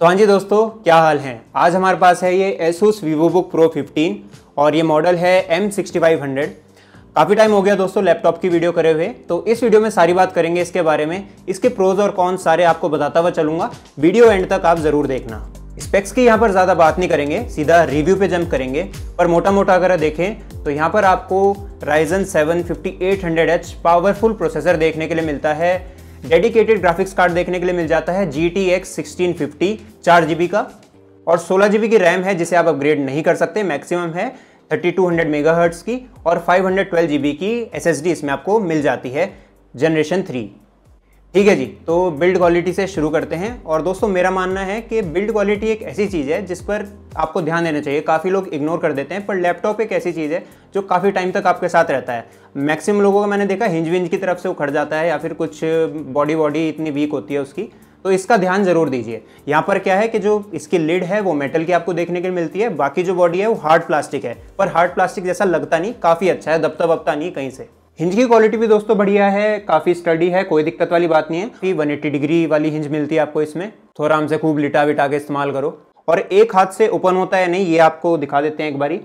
तो हाँ जी दोस्तों क्या हाल है आज हमारे पास है ये Asus VivoBook Pro 15 और ये मॉडल है M6500 काफ़ी टाइम हो गया दोस्तों लैपटॉप की वीडियो करे हुए तो इस वीडियो में सारी बात करेंगे इसके बारे में इसके प्रोज और कॉन्स सारे आपको बताता हुआ चलूंगा वीडियो एंड तक आप ज़रूर देखना स्पेक्स की यहाँ पर ज़्यादा बात नहीं करेंगे सीधा रिव्यू पे जंप करेंगे पर मोटा मोटा अगर देखें तो यहाँ पर आपको Ryzen 7 5800H पावरफुल प्रोसेसर देखने के लिए मिलता है डेडिकेटेड ग्राफिक्स कार्ड देखने के लिए मिल जाता है G T X sixteen fifty चार जीबी का और सोलह जीबी की रैम है जिसे आप अपग्रेड नहीं कर सकते मैक्सिमम है 3200 मेगाहर्ट्ज़ की और 512 जीबी की एसएसडी इसमें आपको मिल जाती है जनरेशन थ्री ठीक है जी तो बिल्ड क्वालिटी से शुरू करते हैं और दोस्तों मेरा मानना है कि बिल्ड क्वालिटी एक ऐसी चीज़ है जिस पर आपको ध्यान देना चाहिए काफ़ी लोग इग्नोर कर देते हैं पर लैपटॉप एक ऐसी चीज़ है जो काफ़ी टाइम तक आपके साथ रहता है मैक्सिमम लोगों का मैंने देखा हिंज विंज की तरफ से उखड़ जाता है या फिर कुछ बॉडी वॉडी इतनी वीक होती है उसकी तो इसका ध्यान जरूर दीजिए यहाँ पर क्या है कि जो इसकी लिड है वो मेटल की आपको देखने के मिलती है बाकी जो बॉडी है वो हार्ड प्लास्टिक है पर हार्ड प्लास्टिक जैसा लगता नहीं काफ़ी अच्छा है दबता बबता नहीं कहीं से हिंज की क्वालिटी भी दोस्तों बढ़िया है काफ़ी स्टडी है कोई दिक्कत वाली बात नहीं है वन एट्टी डिग्री वाली हिंज मिलती है आपको इसमें तो आराम से खूब लिटा विटा के इस्तेमाल करो और एक हाथ से ओपन होता है नहीं ये आपको दिखा देते हैं एक बारी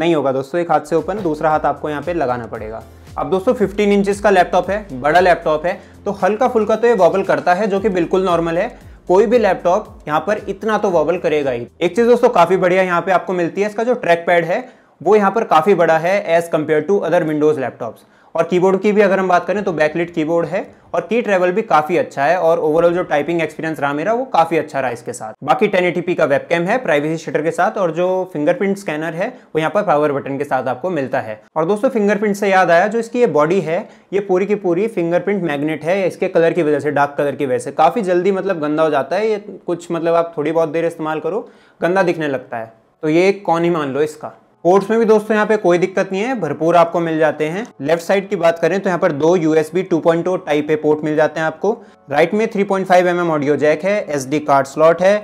नहीं होगा दोस्तों एक हाथ से ओपन दूसरा हाथ आपको यहाँ पे लगाना पड़ेगा अब दोस्तों 15 इंचेस का लैपटॉप है बड़ा लैपटॉप है तो हल्का फुल्का तो ये वॉबल करता है जो कि बिल्कुल नॉर्मल है कोई भी लैपटॉप यहाँ पर इतना तो वॉबल करेगा ही एक चीज़ दोस्तों काफ़ी बढ़िया यहाँ पे आपको मिलती है इसका जो ट्रैक पैड है वो यहाँ पर काफ़ी बड़ा है as compare to other Windows laptops और कीबोर्ड की भी अगर हम बात करें तो बैकलिट कीबोर्ड है और की ट्रेवल भी काफ़ी अच्छा है और ओवरऑल जो टाइपिंग एक्सपीरियंस रहा मेरा वो काफ़ी अच्छा रहा इसके साथ बाकी 1080p का वेबकैम है प्राइवेसी शटर के साथ और जो फिंगरप्रिंट स्कैनर है वो यहाँ पर पावर बटन के साथ आपको मिलता है और दोस्तों फिंगरप्रिंट से याद आया जो इसकी ये बॉडी है ये पूरी की पूरी फिंगरप्रिंट मैग्नेट है इसके कलर की वजह से डार्क कलर की वजह से काफ़ी जल्दी मतलब गंदा हो जाता है ये कुछ मतलब आप थोड़ी बहुत देर इस्तेमाल करो गंदा दिखने लगता है तो ये एक कौन ही मान लो इसका पोर्ट्स में भी दोस्तों यहाँ पे कोई दिक्कत नहीं है भरपूर आपको मिल जाते हैं लेफ्ट साइड की बात करें तो यहाँ पर दो यूएसबी 2.0 टाइप ए पोर्ट मिल जाते हैं आपको राइट में 3.5 पॉइंट mm ऑडियो जैक है एसडी कार्ड स्लॉट है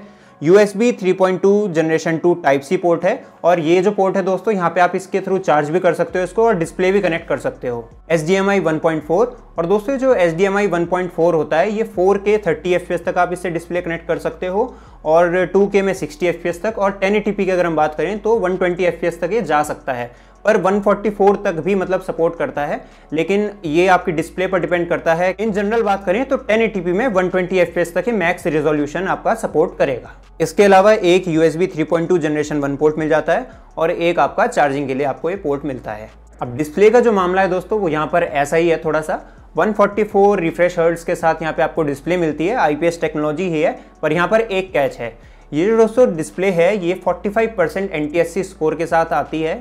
U S B three point two generation two type C port है और ये जो पोर्ट है दोस्तों यहाँ पे आप इसके थ्रू चार्ज भी कर सकते हो इसको और डिस्प्ले भी कनेक्ट कर सकते हो S D M I one point four और दोस्तों जो S D M I one point four होता है ये फोर के थर्टी एफ पी एस तक आप इससे डिस्प्ले कनेक्ट कर सकते हो और टू के में सिक्सटी एफ पी एस तक और टेन ए टी पी की अगर हम बात करें तो one twenty F P S तक ये जा सकता है पर 144 तक भी मतलब सपोर्ट करता है लेकिन ये आपकी डिस्प्ले पर डिपेंड करता है इन जनरल बात करें तो 1080p में 120 fps तक ही मैक्स रिजोल्यूशन आपका सपोर्ट करेगा इसके अलावा एक USB 3.2 जनरेशन वन पोर्ट मिल जाता है और एक आपका चार्जिंग के लिए आपको ये पोर्ट मिलता है अब डिस्प्ले का जो मामला है दोस्तों वो यहाँ पर ऐसा ही है थोड़ा सा 144 रिफ्रेश हर्ड्स के साथ यहाँ पे आपको डिस्प्ले मिलती है आईपीएस टेक्नोलॉजी ही है पर यहाँ पर एक कैच है ये जो दोस्तों डिस्प्ले है ये 45 परसेंट एन स्कोर के साथ आती है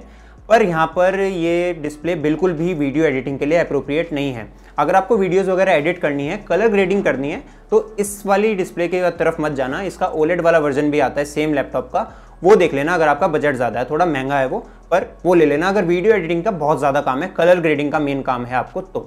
पर यहाँ पर ये डिस्प्ले बिल्कुल भी वीडियो एडिटिंग के लिए अप्रोप्रिएट नहीं है अगर आपको वीडियोस वगैरह एडिट करनी है कलर ग्रेडिंग करनी है तो इस वाली डिस्प्ले के तरफ मत जाना इसका ओलेड वाला वर्जन भी आता है सेम लैपटॉप का वो देख लेना अगर आपका बजट ज़्यादा है थोड़ा महंगा है वो पर वो ले लेना अगर वीडियो एडिटिंग का बहुत ज़्यादा काम है कलर ग्रेडिंग का मेन काम है आपको तो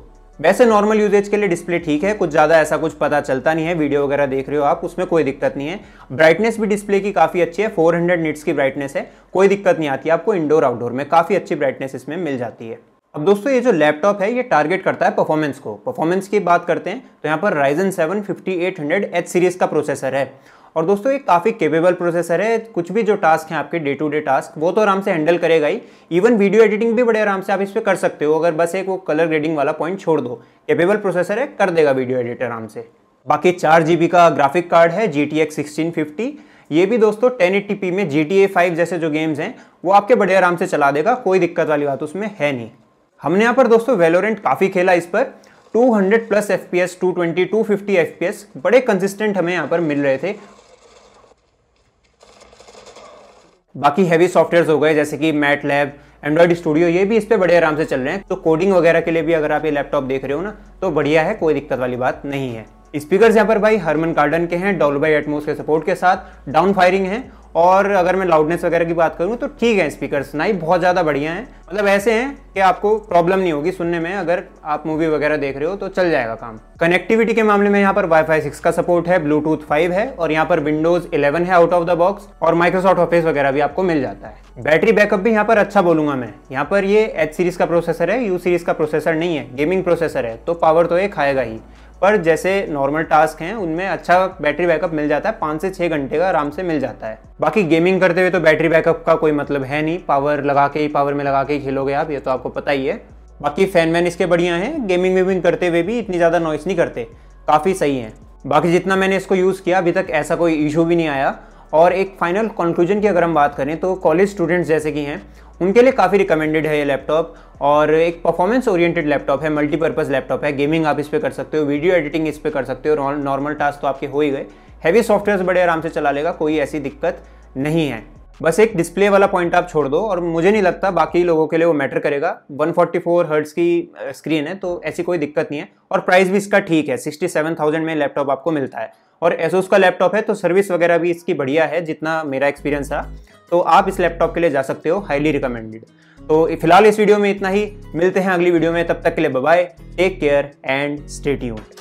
वैसे नॉर्मल यूजेज के लिए डिस्प्ले ठीक है कुछ ज़्यादा ऐसा कुछ पता चलता नहीं है वीडियो वगैरह देख रहे हो आप उसमें कोई दिक्कत नहीं है ब्राइटनेस भी डिस्प्ले की काफ़ी अच्छी है 400 हंड्रेड निट्स की ब्राइटनेस है कोई दिक्कत नहीं आती आपको इंडोर आउटडोर में काफ़ी अच्छी ब्राइटनेस इसमें मिल जाती है अब दोस्तों ये जो लैपटॉप है ये टारगेट करता है परफॉर्मेंस को परफॉर्मेंस की बात करते हैं तो यहाँ पर Ryzen seven fifty eight hundred H series का प्रोसेसर है और दोस्तों ये काफ़ी केपेबल प्रोसेसर है कुछ भी जो टास्क हैं आपके डे टू डे टास्क वो तो आराम से हैंडल करेगा ही इवन वीडियो एडिटिंग भी बड़े आराम से आप इस पर कर सकते हो अगर बस एक वो कलर ग्रेडिंग वाला पॉइंट छोड़ दो केपेबल प्रोसेसर है कर देगा वीडियो एडिट आराम से बाकी चार जी का ग्राफिक कार्ड है जी टी ये भी दोस्तों टेन में जी टी जैसे जो गेम्स हैं वो आपके बड़े आराम से चला देगा कोई दिक्कत वाली बात उसमें है नहीं हमने यहाँ पर दोस्तों वेलोरेंट काफ़ी खेला इस पर 200 plus F P S two twenty बड़े कंसिस्टेंट हमें यहाँ पर मिल रहे थे बाकी हैवी सॉफ्टवेयर हो गए जैसे कि मैट लैब एंड्रॉइड स्टूडियो ये भी इस पर बड़े आराम से चल रहे हैं तो कोडिंग वगैरह के लिए भी अगर आप ये लैपटॉप देख रहे हो ना तो बढ़िया है कोई दिक्कत वाली बात नहीं है स्पीकर्स यहाँ पर भाई हरमन गार्डन के हैं डॉलबाई एटमोस के सपोर्ट के साथ डाउन फायरिंग है और अगर मैं लाउडनेस वगैरह की बात करूँ तो ठीक है स्पीकर नाई बहुत ज़्यादा बढ़िया हैं मतलब ऐसे हैं कि आपको प्रॉब्लम नहीं होगी सुनने में अगर आप मूवी वगैरह देख रहे हो तो चल जाएगा काम कनेक्टिविटी के मामले में यहाँ पर वाईफाई सिक्स का सपोर्ट है ब्लूटूथ फाइव है और यहाँ पर विंडोज इलेवन है आउट ऑफ द बॉक्स और माइक्रोसॉफ्ट ऑफिस वगैरह भी आपको मिल जाता है बैटरी बैकअप भी यहाँ पर अच्छा बोलूंगा मैं यहाँ पर ये एच सीरीज का प्रोसेसर है यू सीरीज का प्रोसेसर नहीं है गेमिंग प्रोसेसर है तो पावर तो ये खाएगा ही पर जैसे नॉर्मल टास्क हैं उनमें अच्छा बैटरी बैकअप मिल जाता है पाँच से छः घंटे का आराम से मिल जाता है बाकी गेमिंग करते हुए तो बैटरी बैकअप का कोई मतलब है नहीं पावर लगा के ही पावर में लगा के ही खेलोगे आप ये तो आपको पता ही है बाकी फैन वैन इसके बढ़िया हैं गेमिंग वेमिंग करते हुए भी इतनी ज़्यादा नॉइस नहीं करते काफ़ी सही हैं बाकी जितना मैंने इसको यूज़ किया अभी तक ऐसा कोई इशू भी नहीं आया और एक फाइनल कंक्लूजन की अगर हम बात करें तो कॉलेज स्टूडेंट्स जैसे कि हैं उनके लिए काफ़ी रिकमेंडेड है ये लैपटॉप और एक परफॉर्मेंस ओरिएंटेड लैपटॉप है मल्टीपर्पज़ लैपटॉप है गेमिंग आप इस पर कर सकते हो वीडियो एडिटिंग इस पर कर सकते हो नॉर्मल टास्क तो आपके हो ही गए हैवी सॉफ्टवेयर बड़े आराम से चला लेगा कोई ऐसी दिक्कत नहीं है बस एक डिस्प्ले वाला पॉइंट आप छोड़ दो और मुझे नहीं लगता बाकी लोगों के लिए वो मैटर करेगा 144 फोर्टी हर्ट्स की स्क्रीन है तो ऐसी कोई दिक्कत नहीं है और प्राइस भी इसका ठीक है 67,000 में लैपटॉप आपको मिलता है और एसोस का लैपटॉप है तो सर्विस वगैरह भी इसकी बढ़िया है जितना मेरा एक्सपीरियंस था तो आप इस लैपटॉप के लिए जा सकते हो हाईली रिकमेंडेड तो फिलहाल इस वीडियो में इतना ही मिलते हैं अगली वीडियो में तब तक के लिए bye take care and stay यूट